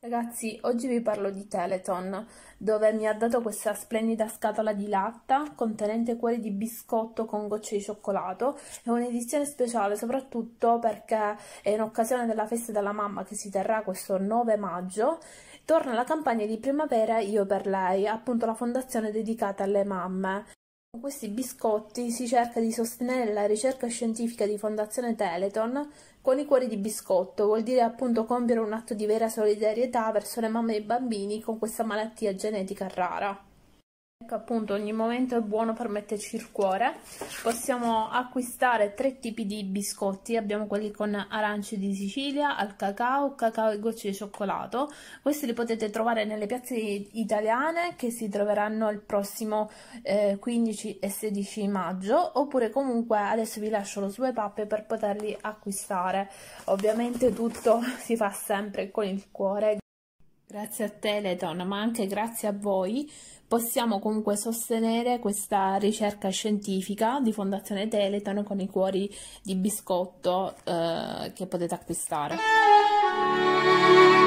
Ragazzi, oggi vi parlo di Teleton, dove mi ha dato questa splendida scatola di latta contenente cuori di biscotto con gocce di cioccolato. È un'edizione speciale soprattutto perché è in occasione della festa della mamma che si terrà questo 9 maggio. Torna la campagna di primavera Io per lei, appunto la fondazione dedicata alle mamme. Con questi biscotti si cerca di sostenere la ricerca scientifica di Fondazione Teleton con i cuori di biscotto, vuol dire appunto compiere un atto di vera solidarietà verso le mamme e i bambini con questa malattia genetica rara snack appunto ogni momento è buono per metterci il cuore possiamo acquistare tre tipi di biscotti abbiamo quelli con arance di Sicilia al cacao, cacao e gocce di cioccolato questi li potete trovare nelle piazze italiane che si troveranno il prossimo eh, 15 e 16 maggio oppure comunque adesso vi lascio lo swipe up per poterli acquistare ovviamente tutto si fa sempre con il cuore Grazie a te ma anche grazie a voi possiamo comunque sostenere questa ricerca scientifica di Fondazione Teleton con i cuori di biscotto eh, che potete acquistare.